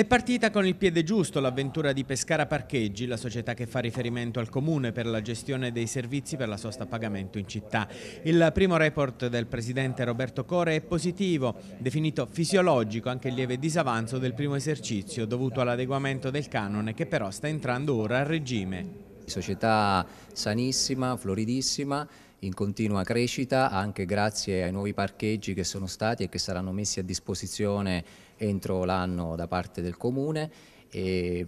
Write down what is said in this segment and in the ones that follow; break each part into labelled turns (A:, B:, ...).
A: È partita con il piede giusto l'avventura di Pescara Parcheggi, la società che fa riferimento al comune per la gestione dei servizi per la sosta a pagamento in città. Il primo report del presidente Roberto Core è positivo, definito fisiologico anche il lieve disavanzo del primo esercizio dovuto all'adeguamento del canone che però sta entrando ora a regime.
B: Società sanissima, floridissima in continua crescita anche grazie ai nuovi parcheggi che sono stati e che saranno messi a disposizione entro l'anno da parte del Comune. E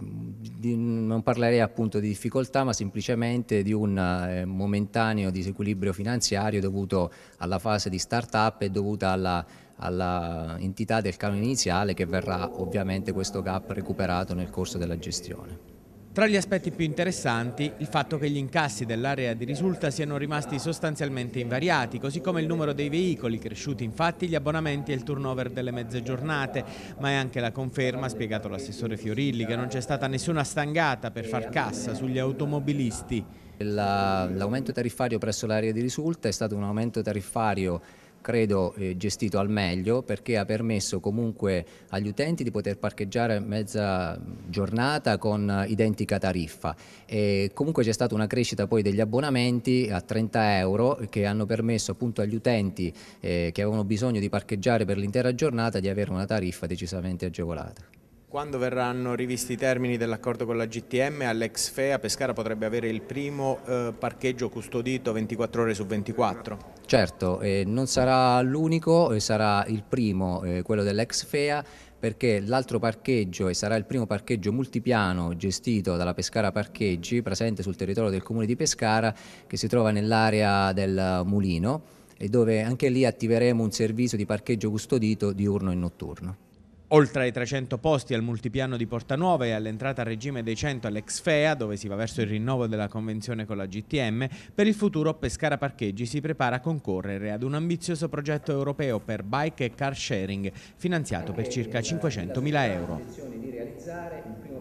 B: non parlerei appunto di difficoltà ma semplicemente di un eh, momentaneo disequilibrio finanziario dovuto alla fase di start-up e dovuta alla all'entità del canone iniziale che verrà ovviamente questo gap recuperato nel corso della gestione. Tra gli aspetti più interessanti,
A: il fatto che gli incassi dell'area di risulta siano rimasti sostanzialmente invariati, così come il numero dei veicoli, cresciuti infatti gli abbonamenti e il turnover delle mezze giornate, ma è anche la conferma, ha spiegato l'assessore Fiorilli, che non c'è stata nessuna stangata per
B: far cassa sugli automobilisti. L'aumento tariffario presso l'area di risulta è stato un aumento tariffario credo eh, gestito al meglio perché ha permesso comunque agli utenti di poter parcheggiare mezza giornata con identica tariffa e comunque c'è stata una crescita poi degli abbonamenti a 30 euro che hanno permesso appunto agli utenti eh, che avevano bisogno di parcheggiare per l'intera giornata di avere una tariffa decisamente agevolata.
A: Quando verranno rivisti i termini dell'accordo con la GTM, all'ex FEA Pescara potrebbe avere il primo eh, parcheggio custodito 24 ore su 24?
B: Certo, eh, non sarà l'unico, sarà il primo, eh, quello dell'ex FEA, perché l'altro parcheggio e sarà il primo parcheggio multipiano gestito dalla Pescara Parcheggi, presente sul territorio del comune di Pescara, che si trova nell'area del Mulino e dove anche lì attiveremo un servizio di parcheggio custodito diurno e notturno.
A: Oltre ai 300 posti al multipiano di Porta Nuova e all'entrata a regime dei 100 all'Exfea, dove si va verso il rinnovo della convenzione con la GTM, per il futuro Pescara Parcheggi si prepara a concorrere ad un ambizioso progetto europeo per bike e car sharing, finanziato per circa 500.000
B: euro.